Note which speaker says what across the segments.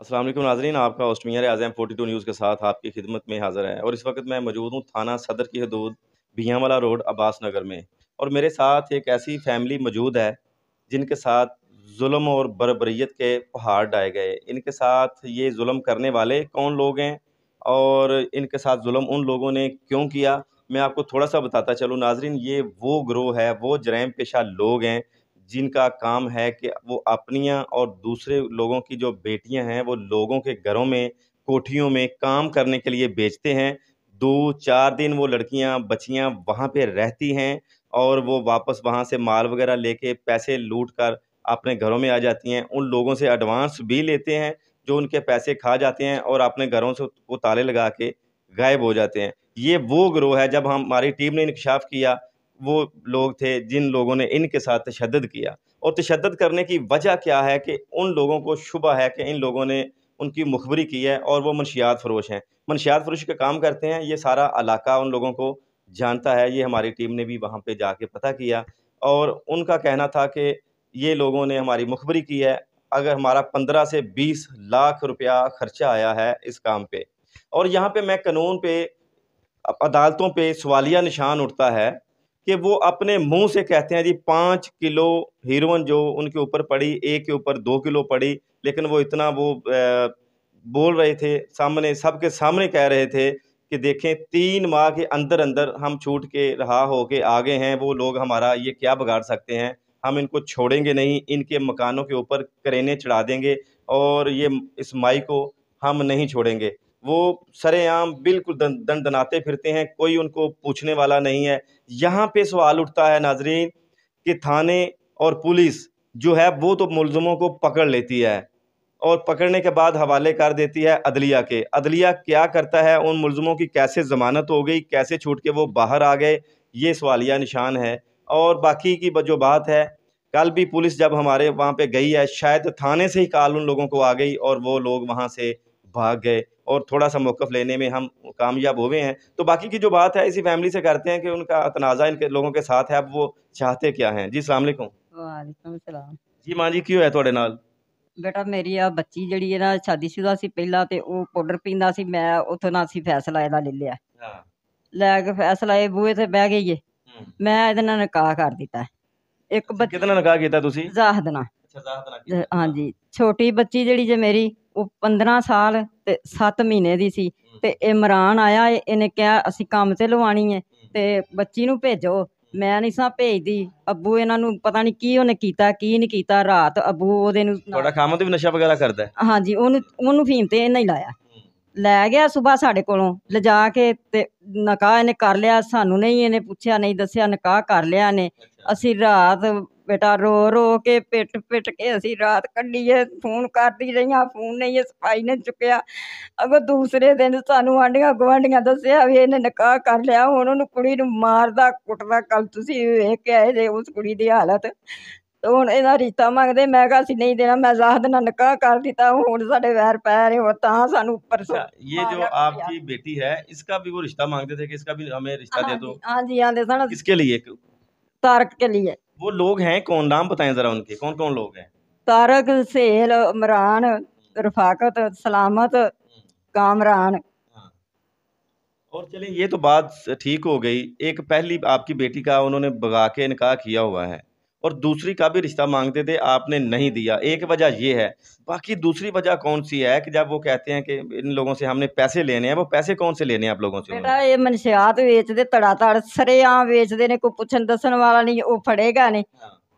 Speaker 1: असलम नाजरीन आपका ऑस्टमियर आज़म फोर्टी टू न्यूज़ के साथ आपकी खिदमत में हाज़िर है और इस वक्त मैं मौजूद हूँ थाना सदर की हदूद भियावाला रोड अब्बास नगर में और मेरे साथ एक ऐसी फैमिली मौजूद है जिनके साथ जुल्म और बरबरीत के पहाड़ डाए गए इनके साथ ये जुल्म करने वाले कौन लोग हैं और इनके साथ जुल्म उन लोगों ने क्यों किया मैं आपको थोड़ा सा बताता चलूँ नाजरीन ये वो ग्रोह है वो जराम पेशा लोग हैं जिनका काम है कि वो अपनियाँ और दूसरे लोगों की जो बेटियाँ हैं वो लोगों के घरों में कोठियों में काम करने के लिए बेचते हैं दो चार दिन वो लड़कियां बच्चियां वहाँ पे रहती हैं और वो वापस वहाँ से माल वगैरह लेके पैसे लूट कर अपने घरों में आ जाती हैं उन लोगों से एडवांस भी लेते हैं जो उनके पैसे खा जाते हैं और अपने घरों से वो ताले लगा के गायब हो जाते हैं ये वो ग्रोह है जब हम हमारी टीम ने इंकशाफ किया वो लोग थे जिन लोगों ने इनके साथ तशद किया और तशद करने की वजह क्या है कि उन लोगों को शुबा है कि इन लोगों ने उनकी मुखबरी की है और वो मनशियात फरोश हैं मनशियात फरोश का काम करते हैं ये सारा इलाका उन लोगों को जानता है ये हमारी टीम ने भी वहाँ पर जाके पता किया और उनका कहना था कि ये लोगों ने हमारी मुखबरी की है अगर हमारा पंद्रह से बीस लाख रुपया ख़र्चा आया है इस काम पर और यहाँ पर मैं कानून पे अदालतों पर सवालिया निशान उठता है कि वो अपने मुंह से कहते हैं जी पाँच किलो हीरोइन जो उनके ऊपर पड़ी एक के ऊपर दो किलो पड़ी लेकिन वो इतना वो बोल रहे थे सामने सबके सामने कह रहे थे कि देखें तीन माह के अंदर अंदर हम छूट के रहा हो के आगे हैं वो लोग हमारा ये क्या बिगाड़ सकते हैं हम इनको छोड़ेंगे नहीं इनके मकानों के ऊपर करेने चढ़ा देंगे और ये इस माई को हम नहीं छोड़ेंगे वो सरेआम बिल्कुल दन दनाते फिरते हैं कोई उनको पूछने वाला नहीं है यहाँ पे सवाल उठता है नाजरीन कि थाने और पुलिस जो है वो तो मुलज़मों को पकड़ लेती है और पकड़ने के बाद हवाले कर देती है अदलिया के अदलिया क्या करता है उन मुलज़मों की कैसे ज़मानत हो गई कैसे छूट के वो बाहर आ गए ये सवालिया निशान है और बाकी की जो बात है कल भी पुलिस जब हमारे वहाँ पे गई है शायद थाने से ही काल उन लोगों को आ गई और वो लोग वहाँ से भाग गए और थोड़ा सा मौक़ लेने में हम कामयाब हुए हैं तो बाकी की जो बात है इसी फैमिली से करते हैं कि उनका तनाज़ा इनके लोगों के साथ है अब वो चाहते क्या हैं जी सलाम
Speaker 2: वालेकुम
Speaker 1: जी माँ जी क्यों है थोड़े नाल
Speaker 2: बेटा मेरी आ बच्ची जी ना शादीशुदा सी पहला तो वह पाउडर पीता सी मैं उतो ना अभी फैसला यदा ले लिया लैके फैसला बूहे से बह गई है हम्म। मैं ये निकाह कर दिता एक ਹਾਂਜੀ ਛੋਟੀ ਬੱਚੀ ਜਿਹੜੀ ਜੇ ਮੇਰੀ ਉਹ 15 ਸਾਲ ਤੇ 7 ਮਹੀਨੇ ਦੀ ਸੀ ਤੇ ਇਮਰਾਨ ਆਇਆ ਇਹਨੇ ਕਿਹਾ ਅਸੀਂ ਕੰਮ ਤੇ ਲਵਾਣੀ ਹੈ ਤੇ ਬੱਚੀ ਨੂੰ ਭੇਜੋ ਮੈਂ ਨਹੀਂ ਸਾਂ ਭੇਜਦੀ ਅੱਬੂ ਇਹਨਾਂ ਨੂੰ ਪਤਾ ਨਹੀਂ ਕੀ ਉਹਨੇ ਕੀਤਾ ਕੀ ਨਹੀਂ ਕੀਤਾ ਰਾਤ ਅੱਬੂ ਉਹਦੇ ਨੂੰ
Speaker 1: ਤੁਹਾਡਾ ਤੇ ਵੀ ਨਸ਼ਾ ਵਗੈਰਾ ਕਰਦਾ
Speaker 2: ਹਾਂਜੀ ਉਹਨੂੰ ਉਹਨੂੰ ਫੀਮ ਤੇ ਇਹਨਾਂ ਹੀ ਲਾਇਆ ਲੈ ਗਿਆ ਸਵੇਰ ਸਾਡੇ ਕੋਲੋਂ ਲਿਜਾ ਕੇ ਤੇ ਨਕਾਹ ਇਹਨੇ ਕਰ ਲਿਆ ਸਾਨੂੰ ਨਹੀਂ ਇਹਨੇ ਪੁੱਛਿਆ ਨਹੀਂ ਦੱਸਿਆ ਨਕਾਹ ਕਰ ਲਿਆ ਨੇ ਅਸੀਂ ਰਾਤ ਬੇਟਾ ਰੋ ਰੋ ਕੇ ਪਿੱਟ ਪਿੱਟ ਕੇ ਅਸੀਂ ਰਾਤ ਕੱਢੀਏ ਫੋਨ ਕਰਦੀ ਰਹੀਆਂ ਫੋਨ ਨਹੀਂ ਸਫਾਈ ਨੇ ਚੁੱਕਿਆ ਅਗੋ ਦੂਸਰੇ ਦਿਨ ਸਾਨੂੰ ਆਂਡੀਆਂ ਗਵਾਂਡੀਆਂ ਦੱਸਿਆ ਵੀ ਇਹਨੇ ਨਿਕਾਹ ਕਰ ਲਿਆ ਹੁਣ ਉਹਨੂੰ ਕੁੜੀ ਨੂੰ ਮਾਰਦਾ ਕੁੱਟਦਾ ਕੱਲ ਤੁਸੀਂ ਵੇਖ ਕੇ ਆਏ ਜੇ ਉਸ ਕੁੜੀ ਦੀ ਹਾਲਤ ਹੁਣ ਇਹਦਾ ਰਿਸ਼ਤਾ ਮੰਗਦੇ ਮੈਂ ਕਿਹਾ ਅਸੀਂ ਨਹੀਂ ਦੇਣਾ मैं जाहद ना निकाह कर ਦਿੱਤਾ ਹੁਣ ਸਾਡੇ ਵੈਰ ਪੈ ਰਹੇ ਹੋ ਤਾਂ ਸਾਨੂੰ ਉੱਪर से ये जो
Speaker 1: आपकी बेटी है इसका भी वो रिश्ता मांगते थे कि इसका भी हमें रिश्ता दे दो
Speaker 2: हाँ जी हाँ जी सर किसके लिए तारक के लिए
Speaker 1: वो लोग हैं कौन नाम बताएं ज़रा उनके कौन कौन लोग हैं
Speaker 2: तारक सहेल इमरान रफाकत सलामत हम्म। कामरान हाँ।
Speaker 1: और चले ये तो बात ठीक हो गई एक पहली आपकी बेटी का उन्होंने भगा के इनका किया हुआ है और दूसरी का भी रिश्ता मांगते थे आपने नहीं दिया एक वजह ये है बाकी दूसरी वजह कौन सी है कि जब वो कहते हैं कि इन लोगों से हमने पैसे लेने हैं वो पैसे कौन से लेने हैं आप लोगों से
Speaker 2: ये मनशियात बेचते धड़ा सरेआम बेचते ने कोई पूछन दसन वाला नहीं वो फड़ेगा नहीं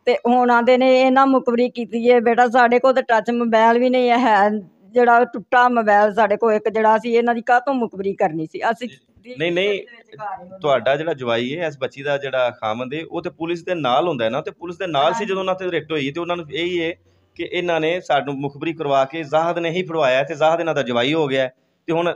Speaker 2: ਤੇ ਹੁਣ ਆਂਦੇ ਨੇ ਇਹਨਾਂ ਮੁਕਬਰੀ ਕੀਤੀ ਹੈ ਬੇਟਾ ਸਾਡੇ ਕੋਲ ਤਾਂ ਟੱਚ ਮੋਬਾਈਲ ਵੀ ਨਹੀਂ ਹੈ ਜਿਹੜਾ ਟੁੱਟਾ ਮੋਬਾਈਲ ਸਾਡੇ ਕੋਲ ਇੱਕ ਜਿਹੜਾ ਸੀ
Speaker 1: ਨਹੀਂ ਨਹੀਂ ਤੁਹਾਡਾ ਜਿਹੜਾ ਜਵਾਈ ਹੈ ਇਸ ਬੱਚੀ ਦਾ ਜਿਹੜਾ ਖਾਮਦ ਹੈ ਉਹ ਤੇ ਪੁਲਿਸ ਦੇ ਨਾਲ ਹੁੰਦਾ ਹੈ ਨਾ ਤੇ ਪੁਲਿਸ ਦੇ ਨਾਲ ਸੀ ਜਦੋਂ ਉਹਨਾਂ ਤੇ ਰੈਕਟ ਹੋਈ ਤੇ ਉਹਨਾਂ ਨੂੰ ਇਹੀ ਹੈ ਕਿ ਇਹਨਾਂ ਨੇ ਸਾਨੂੰ ਮੁਖਬਰੀ ਕਰਵਾ ਕੇ ਜ਼ਾਹਦ ਨੇ ਹੀ ਫੜਵਾਇਆ ਤੇ ਜ਼ਾਹਦ ਇਹਨਾਂ ਦਾ ਜਵਾਈ ਹੋ ਗਿਆ ਤੇ ਹੁਣ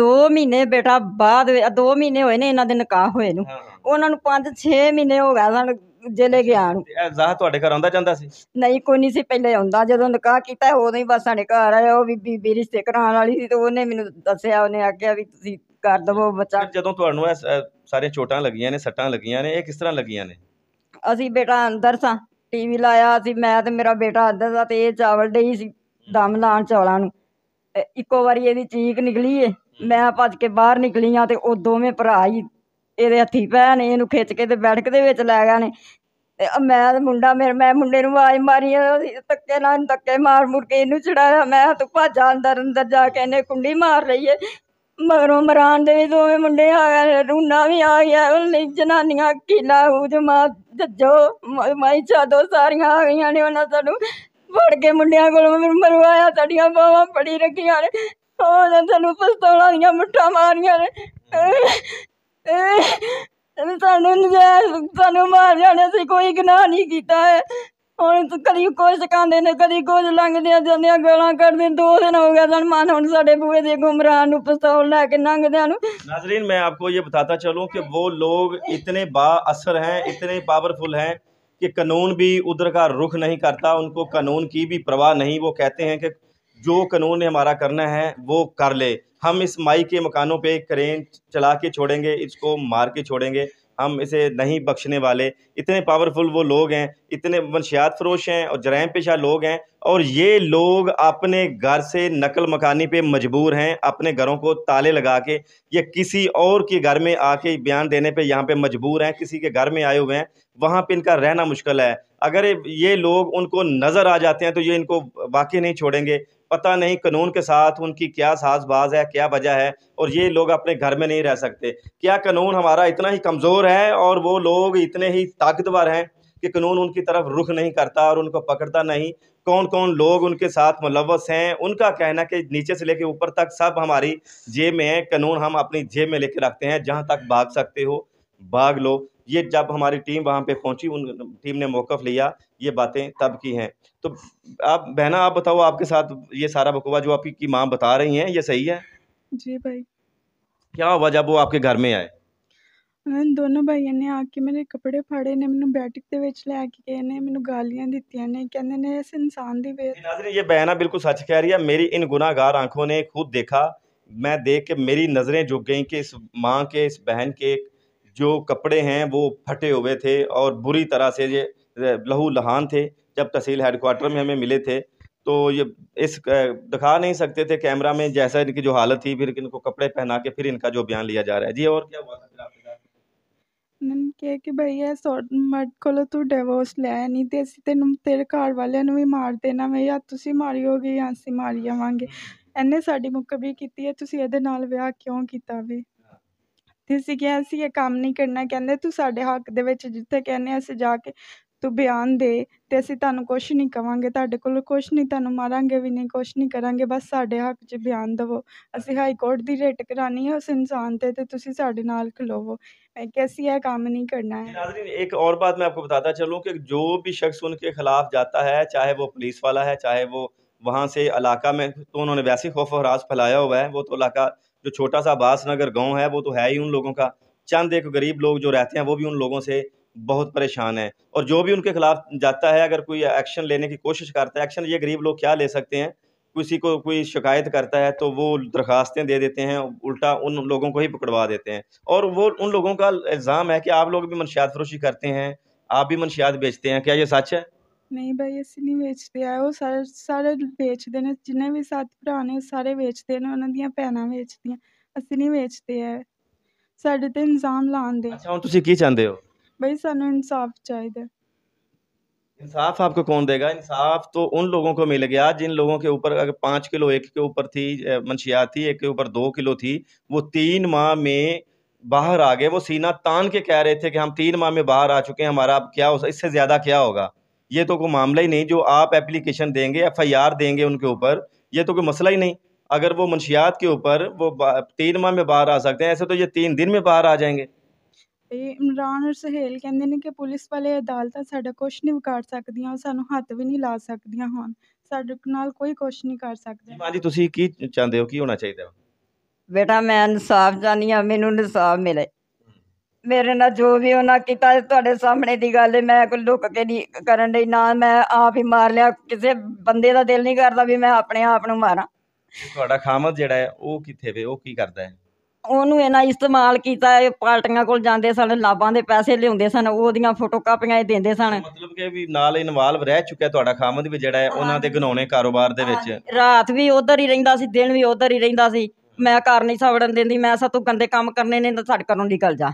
Speaker 2: 2 ਮਹੀਨੇ ਬੇਟਾ ਬਾਅਦ 2 ਮਹੀਨੇ ਹੋਏ ਨੇ ਇਹਨਾਂ ਦੇ ਨਿਕਾਹ ਹੋਏ ਨੂੰ ਉਹਨਾਂ ਨੂੰ 5-6 ਮਹੀਨੇ ਹੋ ਗਿਆ ਸਨ ਜੇਲੇ ਗਿਆ ਨੂੰ
Speaker 1: ਜ਼ਾਹ ਤੁਹਾਡੇ ਘਰ ਆਉਂਦਾ ਜਾਂਦਾ ਸੀ
Speaker 2: ਨਹੀਂ ਕੋਈ ਨਹੀਂ ਸੀ ਪਹਿਲੇ ਆਉਂਦਾ ਜਦੋਂ ਨਿਕਾਹ ਕੀਤਾ ਉਦੋਂ ਹੀ ਬਸ ਸਾਡੇ ਘਰ ਆਇਆ ਉਹ ਵੀ ਬੀਬੀ ਰਿਸ਼ਤੇ ਕਰਾਉਣ ਵਾਲੀ ਸੀ ਤੇ ਉਹਨੇ ਮੈਨੂੰ ਦੱਸਿਆ ਉਹਨੇ ਆਖਿਆ ਵੀ ਤੁਸੀਂ ਕਰ ਦਵੋ ਬੱਚਾ
Speaker 1: ਜਦੋਂ ਤੁਹਾਨੂੰ ਇਹ ਸਾਰੀਆਂ ਚੋਟਾਂ ਲੱਗੀਆਂ ਨੇ ਸੱਟਾਂ ਲੱਗੀਆਂ ਨੇ ਇਹ ਕਿਸ ਤਰ੍ਹਾਂ ਲੱਗੀਆਂ ਨੇ
Speaker 2: ਅਸੀਂ ਬੇਟਾ ਅੰਦਰ ਸਾਂ ਟੀਵੀ ਲਾਇਆ ਸੀ ਮੈਂ ਤੇ ਮੇਰਾ ਬੇਟਾ ਅੰਦਰ ਦਾ ਤੇ ਇਹ ਚਾਵਲ ਡਈ ਸੀ ਦਮ ਲਾਣ ਚੌਲਾਂ ਨੂੰ ਇੱਕੋ ਵਾਰੀ ਇਹਦੀ ਚੀਕ ਨਿਕਲੀ ਏ ਮੈਂ ਭੱਜ ਕੇ ਬਾਹਰ ਨਿਕਲੀ ਆ ਤੇ ਉਹ ਦੋਵੇਂ ਭਰਾ ਹੀ ਇਹਦੇ ਹੱਥੀ ਪੈ ਨੇ ਇਹਨੂੰ ਖਿੱਚ ਕੇ ਤੇ ਬੈਠਕ ਦੇ ਵਿੱਚ ਲੈ ਗਏ ਨੇ ਤੇ ਮੈਂ ਤੇ ਮੁੰਡਾ ਮੇਰੇ ਮੈਂ ਮੁੰਡੇ ਨੂੰ ਆਵਾਜ਼ ਮਾਰੀ ਧੱਕੇ ਨਾਲ ਧੱਕੇ ਮਾਰ ਮੁਰ ਕੇ ਇਹਨੂੰ ਛੜਾਇਆ ਮੈਂ ਤੂੰ ਭੱਜ ਅੰਦਰ ਅੰਦਰ ਜਾ ਕੇ ਇਹਨੇ ਕੁੰਡੀ ਮਾਰ ਲਈ ਏ ਮਗਰੋਂ ਮਰਾਨ ਦੇ ਵੀ ਦੋਵੇਂ ਮੁੰਡੇ ਆ ਗਏ ਰੂਨਾ ਵੀ ਆ ਗਿਆ ਉਹਨੇ ਜਨਾਨੀਆਂ ਕਿਲਾ ਉਹਦੇ ਮਾਂ ਦੱਜੋ ਮਾਈ ਚਾਦੋ ਸਾਰੀਆਂ ਆ ਗਈਆਂ ਨੇ ਉਹਨਾਂ ਸਾਨੂੰ ਫੜ ਕੇ ਮੁੰਡਿਆਂ ਕੋਲ ਮਰਵਾਇਆ ਸਾਡੀਆਂ ਬਾਵਾ ਫੜੀ ਰੱਖੀਆਂ ਨੇ ਉਹਨਾਂ ਸਾਨੂੰ ਪਿਸਤੌਲਾਂ ਦੀਆਂ ਮੁੱਠਾ ਮਾਰੀਆਂ ਨੇ ਇਹ ਸਾਨੂੰ ਨਜਾਇਜ਼ ਸਾਨੂੰ ਮਾਰ ਜਾਣੇ ਸੀ ਕੋਈ ਗਨਾਹ ਨਹੀਂ ਕੀਤਾ ਹੈ नाजरीन
Speaker 1: मैं आपको ये बताता वो लोग इतने बाअसर है इतने पावरफुल हैं कि कानून भी उधर का रुख नहीं करता उनको कानून की भी परवाह नहीं वो कहते हैं कि जो कानून ने हमारा करना है वो कर ले हम इस माई के मकानों पे करेंट चला के छोड़ेंगे इसको मार के छोड़ेंगे हम इसे नहीं बख्शने वाले इतने पावरफुल वो लोग हैं इतने मनशियात फरोश हैं और जराम पेशा लोग हैं और ये लोग अपने घर से नकल मकानी पे मजबूर हैं अपने घरों को ताले लगा के या किसी और के घर में आके बयान देने पे यहाँ पे मजबूर हैं किसी के घर में आए हुए हैं वहाँ पे इनका रहना मुश्किल है अगर ये लोग उनको नज़र आ जाते हैं तो ये इनको वाकई नहीं छोड़ेंगे पता नहीं कानून के साथ उनकी क्या बाज है क्या वजह है और ये लोग अपने घर में नहीं रह सकते क्या कानून हमारा इतना ही कमज़ोर है और वो लोग इतने ही ताकतवर हैं कि कानून उनकी तरफ रुख नहीं करता और उनको पकड़ता नहीं कौन कौन लोग उनके साथ मुलवस हैं उनका कहना कि नीचे से लेकर ऊपर तक सब हमारी जेब में है कानून हम अपनी जेब में लेके रखते हैं जहाँ तक भाग सकते हो भाग लो ये जब हमारी टीम वहाँ पे पहुँची उन टीम ने मौक़ लिया ये बातें तब की हैं तो आप बहना आप बताओ आपके साथ ये सारा बकवा जो आपकी माँ बता रही हैं ये सही है जी भाई क्या हुआ जब वो आपके घर में आए
Speaker 3: दोनों भाइयों ने आके मेरे कपड़े फाड़े ने ਨੇ बैठक के ਦੇ ਵਿੱਚ ਲੈ ਕੇ ਗਏ ਨੇ ਮੈਨੂੰ ਗਾਲੀਆਂ ਦਿੱਤੀਆਂ ਨੇ ਕਹਿੰਦੇ ਨੇ ਇਸ ਇਨਸਾਨ
Speaker 1: ये बहना बिल्कुल सच कह रही है मेरी इन गुनागार आंखों ने खुद देखा मैं देख के मेरी नज़रें झुक गई कि इस माँ के इस बहन के जो कपड़े हैं वो फटे हुए थे और बुरी तरह से ये लहू लहान थे जब तहसील हेडकोार्टर में हमें मिले थे तो ये इस दिखा नहीं सकते थे कैमरा में जैसा इनकी जो हालत थी फिर इनको कपड़े पहना के फिर इनका जो बयान लिया जा रहा है जी और क्या हुआ था फिर आपके साथ
Speaker 3: ਉਹਨਾਂ ਕਿਹਾ ਕਿ ਭਈਆ ਮਰਦ ਕੋਲੋਂ ਤੂੰ ਡਿਵੋਰਸ ਲੈ ਨਹੀਂ ਤੇ ਅਸੀਂ ਤੈਨੂੰ ਤੇਰੇ ਘਰ ਵਾਲਿਆਂ ਨੂੰ ਵੀ ਮਾਰ ਦੇਣਾ ਵੇ ਜਾਂ ਤੁਸੀਂ ਮਾਰਿਓਗੇ ਜਾਂ ਅਸੀਂ ਮਾਰ ਜਾਵਾਂਗੇ ਇਹਨੇ ਸਾਡੀ ਮੁਕਬੀ ਕੀਤੀ ਹੈ ਤੁਸੀਂ ਇਹਦੇ ਨਾਲ ਤੇ ਸੀਗੇ ਅਸੀਂ ਇਹ ਕੰਮ ਨਹੀਂ ਕਰਨਾ ਕਹਿੰਦੇ ਤੂੰ ਸਾਡੇ ਹੱਕ ਦੇ ਵਿੱਚ ਜਿੱਥੇ ਕਹਿੰਦੇ ਅਸੀਂ ਜਾ ਕੇ ਤੂੰ ਬਿਆਨ ਦੇ ਤੇ ਅਸੀਂ ਤੁਹਾਨੂੰ ਕੁਝ ਨਹੀਂ ਕਵਾਂਗੇ ਤੁਹਾਡੇ ਕੋਲ ਕੁਝ ਨਹੀਂ ਤੁਹਾਨੂੰ ਮਾਰਾਂਗੇ ਵੀ ਨਹੀਂ ਕੁਝ ਨਹੀਂ ਕਰਾਂਗੇ ਬਸ ਸਾਡੇ ਹੱਕ 'ਚ ਬਿਆਨ ਦਿਵੋ ਅਸੀਂ ਹਾਈ ਕੋਰਟ ਦੀ ਰਿਟ ਕਰਾਣੀ ਹੈ ਉਸ ਇਨਸਾਨ ਤੇ ਤੇ ਤੁਸੀਂ ਸਾਡੇ ਨਾਲ ਖਲੋਵੋ मैं कैसी ਇਹ ਕੰਮ ਨਹੀਂ ਕਰਨਾ ਹੈ
Speaker 1: ਨਾਜ਼ਰੀਨ ਇੱਕ ਔਰ ਬਾਤ ਮੈਂ ਆਪਕੋ ਬਤਾਤਾ ਚਲੂ ਕਿ ਜੋ ਵੀ ਸ਼ਖਸ ਉਹਨਕੇ ਖਿਲਾਫ ਜਾਤਾ ਹੈ ਚਾਹੇ ਉਹ ਪੁਲਿਸ ਵਾਲਾ ਹੈ ਚਾਹੇ ਉਹ वहाँ से इलाका में तो उन्होंने वैसे ही खौफ हरास फैलाया हुआ है वो तो इलाका जो छोटा सा बास नगर गाँव है वो तो है ही उन लोगों का चंद एक गरीब लोग जो रहते हैं वो भी उन लोगों से बहुत परेशान है और जो भी उनके खिलाफ जाता है अगर कोई एक्शन लेने की कोशिश करता है एक्शन ये गरीब लोग क्या ले सकते हैं किसी को कोई शिकायत करता है तो वो दरख्वास्तें दे देते हैं उल्टा उन लोगों को ही पकड़वा देते हैं और वो उन लोगों का इल्ज़ाम है कि आप लोग भी मनशियात फरोशी करते हैं आप भी मनशियात बेचते हैं क्या ये सच है
Speaker 3: नहीं भाई ਅਸੀਂ नहीं ਵੇਚਦੇ है ਉਹ सारे ਸਾਰੇ ਵੇਚਦੇ ਨੇ ਜਿੰਨੇ ਵੀ ਸੱਤ ਭਰਾ ਨੇ ਉਹ ਸਾਰੇ ਵੇਚਦੇ ਨੇ ਉਹਨਾਂ ਦੀਆਂ ਭੈਣਾਂ नहीं ਅਸੀਂ है साढ़े तो इंजाम ला
Speaker 1: ਇਲਜ਼ਾਮ ਲਾਉਂਦੇ हो
Speaker 3: भाई सू इंसाफ चाहिए
Speaker 1: इंसाफ आपको कौन देगा इंसाफ तो उन लोगों को मिल गया जिन लोगों के ऊपर अगर पाँच किलो एक के ऊपर थी मंशियात थी एक के ऊपर दो किलो थी वो तीन माह में बाहर आ गए वो सीना तान के कह रहे थे कि हम तीन माह में बाहर आ चुके हैं हमारा अब क्या हो इससे ज़्यादा क्या होगा ये तो कोई मामला ही नहीं जो आप एप्लीकेशन देंगे एफ़ आई आर देंगे उनके ऊपर ये तो कोई मसला ही नहीं अगर वो मनशियात के ऊपर वो तीन माह में बाहर आ सकते हैं ऐसे तो ये तीन दिन में बाहर आ जाएंगे
Speaker 3: ਇਮਰਾਨ ਔਰ ਸਹੇਲ ਕਹਿੰਦੇ ਨੇ ਕਿ ਪੁਲਿਸ ਵਾਲੇ ਅਦਾਲਤਾਂ ਸਾਡਾ ਕੁਝ ਨਹੀਂ ਵਿਗਾੜ ਸਕਦੀਆਂ ਉਹ ਸਾਨੂੰ ਹੱਥ ਵੀ ਨਹੀਂ ਲਾ ਸਕਦੀਆਂ ਹੁਣ ਸਾਡੇ ਨਾਲ ਕੋਈ ਕੁਝ ਨਹੀਂ ਕਰ ਸਕਦਾ
Speaker 1: ਹਾਂਜੀ ਤੁਸੀਂ ਕੀ ਚਾਹੁੰਦੇ ਹੋ ਕੀ ਹੋਣਾ ਚਾਹੀਦਾ
Speaker 2: ਬੇਟਾ ਮੈਂ ਇਨਸਾਫ ਚਾਹਨੀ ਆ ਮੈਨੂੰ ਇਨਸਾਫ ਮਿਲੇ ਮੇਰੇ ਨਾਲ ਜੋ ਵੀ ਉਹਨਾਂ ਕੀਤਾ ਤੁਹਾਡੇ ਸਾਹਮਣੇ ਦੀ ਗੱਲ ਹੈ ਮੈਂ ਕੋਈ ਲੁੱਕ ਕੇ ਨਹੀਂ ਕਰਨ ਡਈ ਨਾ ਮੈਂ ਆਪ ਹੀ ਮਾਰ ਲਿਆ ਕਿਸੇ ਬੰਦੇ ਦਾ ਦਿਲ ਨਹੀਂ ਕਰਦਾ ਵੀ ਮੈਂ ਆਪਣੇ ਆਪ ਨੂੰ ਮਾਰਾਂ
Speaker 1: ਤੁਹਾਡਾ ਖਾਮਦ ਜਿਹੜਾ ਹੈ ਉਹ ਕਿੱਥੇ ਵੇ ਉਹ ਕੀ ਕਰਦਾ ਹੈ
Speaker 2: ਉਹਨੂੰ ਇਹਨਾਂ ਇਸਤੇਮਾਲ ਕੀਤਾ ਹੈ ਪਾਰਟੀਆਂ ਕੋਲ ਜਾਂਦੇ ਸਨ ਲਾਭਾਂ ਦੇ ਪੈਸੇ ਲਿਉਂਦੇ ਸਨ ਉਹਦੀਆਂ ਫੋਟੋ ਕਾਪੀਆਂ ਇਹ ਦਿੰਦੇ ਸਨ ਮਤਲਬ
Speaker 1: ਕਿ ਵੀ ਨਾਲ ਇਨਵੋਲਵ ਰਹਿ ਚੁੱਕਿਆ ਤੁਹਾਡਾ ਖਾਮਦ ਵੀ ਜਿਹੜਾ ਹੈ ਉਹਨਾਂ ਦੇ ਗਨਾਉਣੇ ਕਾਰੋਬਾਰ ਦੇ ਵਿੱਚ
Speaker 2: ਰਾਤ ਵੀ ਉਧਰ ਹੀ ਰਹਿੰਦਾ ਸੀ ਦਿਨ ਵੀ ਉਧਰ ਹੀ ਰਹਿੰਦਾ ਸੀ ਮੈਂ ਘਰ ਨਹੀਂ ਸਵੜਨ ਦਿੰਦੀ ਮੈਂ ਸਾ ਤੂੰ ਗੰਦੇ ਕੰਮ ਕਰਨੇ ਨੇ ਤਾਂ ਸਾਡੇ ਘਰੋਂ ਨਿਕਲ ਜਾ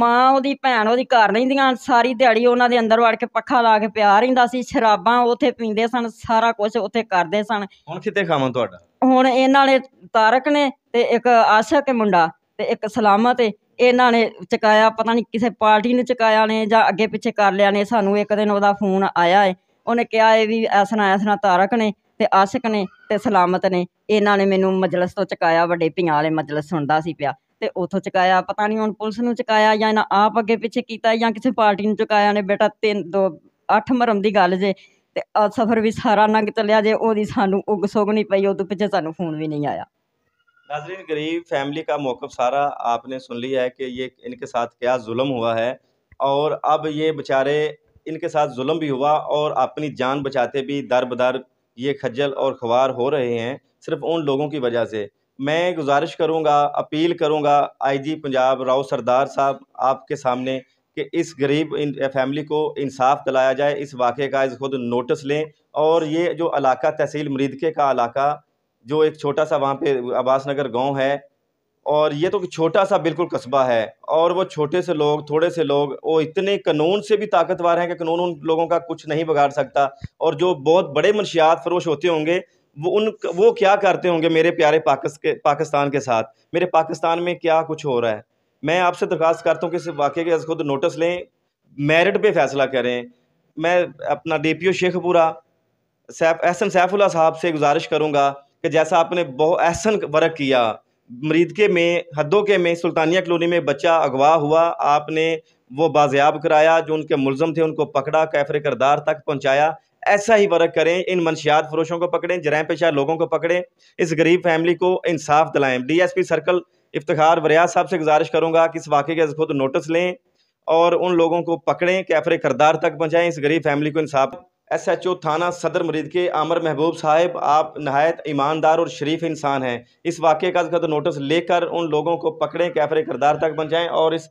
Speaker 2: ਮਾਂ ਉਹਦੀ ਭੈਣ ਉਹਦੀ ਘਰ ਰਹਿੰਦੀਆਂ ਸਾਰੀ ਦਿਹਾੜੀ ਉਹਨਾਂ ਦੇ ਅੰਦਰ ਵੜ ਕੇ ਪੱਖਾ ਲਾ ਕੇ ਪਿਆ ਰਹਿੰਦਾ ਸੀ ਸ਼ਰਾਬਾਂ ਉੱਥੇ ਪੀਂਦੇ ਸਨ ਸਾਰਾ ਕੁਝ ਉੱਥੇ ਕਰਦੇ ਸਨ
Speaker 1: ਹੁਣ ਕਿੱਥੇ ਖਾਵਾਂ ਤੁਹਾਡਾ
Speaker 2: ਹੁਣ ਇਹਨਾਂ ਨੇ ਤਾਰਕ ਨੇ ਤੇ ਇੱਕ ਆਸ਼ਕ ਮੁੰਡਾ ਤੇ ਇੱਕ ਸਲਾਮਤ ਇਹਨਾਂ ਨੇ ਚਕਾਇਆ ਪਤਾ ਨਹੀਂ ਕਿਸੇ ਪਾਰਟੀ ਨੇ ਚਕਾਇਆ ਨੇ ਜਾਂ ਅੱਗੇ ਪਿੱਛੇ ਕਰ ਲਿਆ ਨੇ ਸਾਨੂੰ ਇੱਕ ਦਿਨ ਉਹਦਾ ਫੋਨ ਆਇਆ ਏ ਉਹਨੇ ਕਿਹਾ ਇਹ ਵੀ ਐਸਨਾ ਐਸਨਾ ਤਾਰਕ ਨੇ ਤੇ ਆਸ਼ਕ ਨੇ ਤੇ ਸਲਾਮਤ ਨੇ ਇਹਨਾਂ ਨੇ ਮੈਨੂੰ ਮਜਲਿਸ ਤੋਂ ਚਕਾਇਆ ਵੱਡੇ ਪਿਆਂ ਵਾਲੇ ਮਜਲਿਸ ਸੁਣਦਾ ਸੀ ਪਿਆ ਤੇ ਉਥੋਂ ਚੁਕਾਇਆ ਪਤਾ ਨਹੀਂ ਹੁਣ ਪੁਲਿਸ ਨੂੰ ਚੁਕਾਇਆ ਜਾਂ ਇਹਨਾਂ ਆਪ ਅੱਗੇ ਪਿੱਛੇ ਕੀਤਾ ਜਾਂ ਕਿਸੇ ਪਾਰਟੀ ਨੂੰ ਚੁਕਾਇਆ ਨੇ ਬੇਟਾ ਤਿੰਨ ਦੋ ਅੱਠ ਮਰਮ ਦੀ ਗੱਲ ਜੇ ਤੇ ਆ ਸਫ਼ਰ ਵੀ ਸਾਰਾ ਲੰਘ ਚੱਲਿਆ ਜੇ ਉਹਦੀ ਸਾਨੂੰ ਉਗ ਸੁਗ ਨਹੀਂ ਪਈ ਉਦੋਂ ਪਿੱਛੇ ਸਾਨੂੰ ਫੋਨ ਵੀ ਨਹੀਂ ਆਇਆ
Speaker 1: नाजरीन गरीब फैमिली का मौक़ सारा आपने सुन लिया है कि ये इनके साथ क्या जुल्म हुआ है और अब ये बेचारे इनके साथ जुल्म भी हुआ और अपनी जान बचाते भी दर बदर ये खज्जल और खवार हो रहे हैं सिर्फ़ उन लोगों की वजह से मैं गुजारिश करूंगा अपील करूंगा आईजी पंजाब राव सरदार साहब आपके सामने कि इस गरीब इन फैमिली को इंसाफ दिलाया जाए इस वाक़े का इस खुद नोटिस लें और ये जो इलाका तहसील मरीदके का इलाका जो एक छोटा सा वहाँ पे अब्बास नगर गाँव है और ये तो छोटा सा बिल्कुल कस्बा है और वो छोटे से लोग थोड़े से लोग वो इतने कानून से भी ताकतवर हैं कि कानून उन लोगों का कुछ नहीं बिगाड़ सकता और जो बहुत बड़े मनशियात फरोश होते होंगे वो उन वो क्या करते होंगे मेरे प्यारे पाकिस के पाकिस्तान के साथ मेरे पाकिस्तान में क्या कुछ हो रहा है मैं आपसे दरख्वास्त करता हूँ कि इस वाक्य के खुद नोटिस लें मेरिट पे फैसला करें मैं अपना D P O Sheikhpura Saif Ehsan Saifullah साहब से गुजारिश करूँगा कि जैसा आपने बहुत एहसन वर्क किया मरीदके में हदों के में सुल्तानिया कलोनी में बच्चा अगवा हुआ आपने वो बाजियाब कराया जो उनके मुलम थे उनको पकड़ा कैफर करदार तक पहुँचाया ऐसा ही वर्क करें इन मनशियात फरोशों को पकड़ें जराम पेशा लोगों को पकड़ें इस गरीब फैमिली को इंसाफ दिलाएं डीएसपी सर्कल इफ्तार वरियाज साहब से गुजारिश करूँगा कि इस वाक़े के खुद नोटिस लें और उन लोगों को पकड़ें कैफरे करदार तक पहुँचाएँ इस गरीब फैमिली को इंसाफ एस एच ओ थाना सदर मरीद के आमर महबूब साहब आप नहायत ईमानदार और शरीफ इंसान हैं इस वाक़े का खुद नोटिस लेकर उन लोगों को पकड़ें कैफरे करदार तक पहुँचाएँ और इस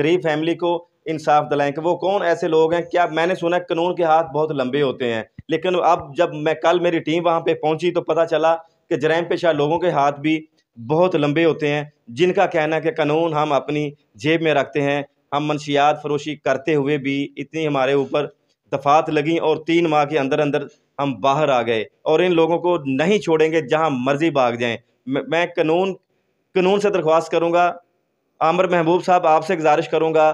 Speaker 1: गरीब फैमिली को इंसाफ दिलाएं कि वो कौन ऐसे लोग हैं क्या मैंने सुना कानून के हाथ बहुत लंबे होते हैं लेकिन अब जब मैं कल मेरी टीम वहाँ पर पहुँची तो पता चला कि जराइम पेशा लोगों के हाथ भी बहुत लंबे होते हैं जिनका कहना है कि कानून हम अपनी जेब में रखते हैं हम मनशियात फरोशी करते हुए भी इतनी हमारे ऊपर दफात लगी और तीन माह के अंदर अंदर हम बाहर आ गए और इन लोगों को नहीं छोड़ेंगे जहां मर्जी भाग जाएं मैं कानून कानून से दरख्वास्त करूंगा आमर महबूब साहब आपसे गुजारिश करूंगा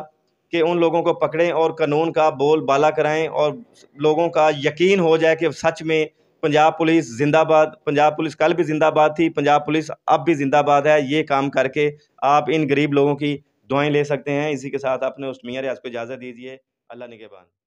Speaker 1: कि उन लोगों को पकड़ें और कानून का बोल बाला कराएं और लोगों का यकीन हो जाए कि सच में पंजाब पुलिस जिंदाबाद पंजाब पुलिस कल भी जिंदाबाद थी पंजाब पुलिस अब भी जिंदाबाद है ये काम करके आप इन गरीब लोगों की दुआएं ले सकते हैं इसी के साथ अपने मियाँ रियाज को इजाज़त दीजिए अल्लाह निगेबान